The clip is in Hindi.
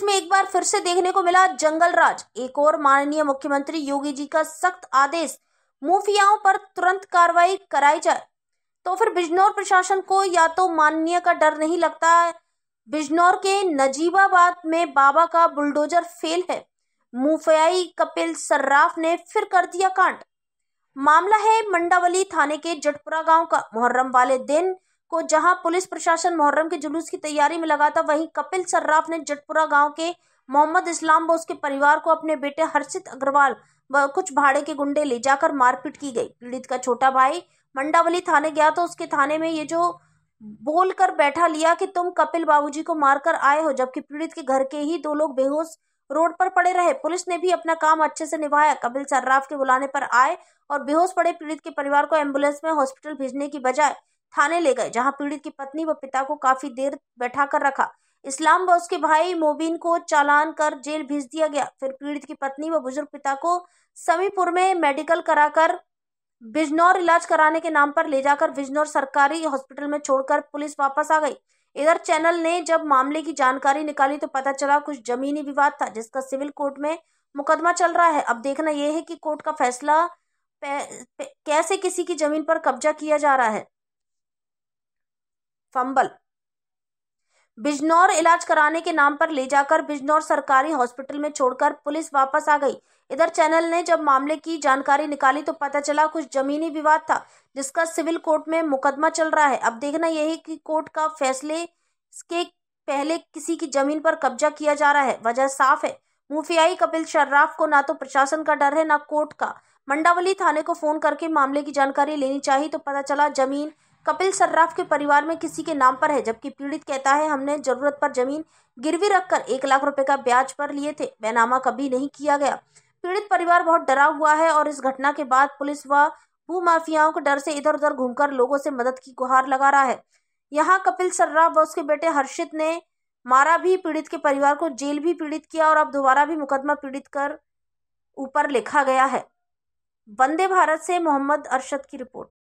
जिसमें एक बार फिर से देखने को मिला जंगल राज एक और माननीय मुख्यमंत्री योगी जी का सख्त आदेश मुफियाओं पर तुरंत कार्रवाई कराई जाए तो फिर बिजनौर प्रशासन को या तो माननीय का डर नहीं लगता है बिजनौर के नजीबाबाद में बाबा का बुलडोजर फेल है मुफियाई कपिल सर्राफ ने फिर कर दिया कांड मामला है मंडावली थाने के जटपुरा गांव का मुहर्रम वाले दिन को जहां पुलिस प्रशासन मुहर्रम के जुलूस की तैयारी में लगा था वहीं कपिल सर्राफ ने जटपुरा गांव के मोहम्मद इस्लाम व उसके परिवार को अपने बेटे हर्षित अग्रवाल व कुछ भाड़े के गुंडे ले जाकर मारपीट की गई पीड़ित का छोटा भाई मंडावली थाने गया तो उसके थाने में ये जो बोल कर बैठा लिया कि तुम कपिल बाबूजी को मारकर आए हो जबकि पीड़ित के घर के ही दो लोग बेहोश रोड पर पड़े रहे पुलिस ने भी अपना काम अच्छे से निभाया कपिल सर्राफ के बुलाने पर आए और बेहोश पड़े पीड़ित के परिवार को एम्बुलेंस में हॉस्पिटल भेजने की बजाय थाने ले गए जहां पीड़ित की पत्नी व पिता को काफी देर बैठा कर रखा इस्लाम व उसके भाई मोबिन को चालान कर जेल भेज दिया गया फिर पीड़ित की पत्नी व बुजुर्ग पिता को समीपुर में मेडिकल कराकर बिजनौर इलाज कराने के नाम पर ले जाकर बिजनौर सरकारी हॉस्पिटल में छोड़कर पुलिस वापस आ गई इधर चैनल ने जब मामले की जानकारी निकाली तो पता चला कुछ जमीनी विवाद था जिसका सिविल कोर्ट में मुकदमा चल रहा है अब देखना यह है कि कोर्ट का फैसला पे, पे, कैसे किसी की जमीन पर कब्जा किया जा रहा है फंबल बिजनौर इलाज कराने के नाम पर ले जाकर बिजनौर सरकारी हॉस्पिटल में छोड़कर पुलिस वापस आ गई इधर चैनल ने जब मामले की जानकारी निकाली तो पता चला कुछ जमीनी विवाद था जिसका सिविल कोर्ट में मुकदमा चल रहा है अब देखना यही कि कोर्ट का फैसले के पहले किसी की जमीन पर कब्जा किया जा रहा है वजह साफ है मुफियाई कपिल शर्राफ को ना तो प्रशासन का डर है ना कोर्ट का मंडावली थाने को फोन करके मामले की जानकारी लेनी चाहिए तो पता चला जमीन कपिल सर्राफ के परिवार में किसी के नाम पर है जबकि पीड़ित कहता है हमने जरूरत पर जमीन गिरवी रखकर एक लाख रुपए का ब्याज पर लिए थे बैनामा कभी नहीं किया गया पीड़ित परिवार बहुत डरा हुआ है और इस घटना के बाद पुलिस व भूमाफियाओं के डर से इधर उधर घूमकर लोगों से मदद की गुहार लगा रहा है यहाँ कपिल सर्राफ व उसके बेटे हर्षित ने मारा भी पीड़ित के परिवार को जेल भी पीड़ित किया और अब दोबारा भी मुकदमा पीड़ित कर ऊपर लिखा गया है वंदे भारत से मोहम्मद अरशद की रिपोर्ट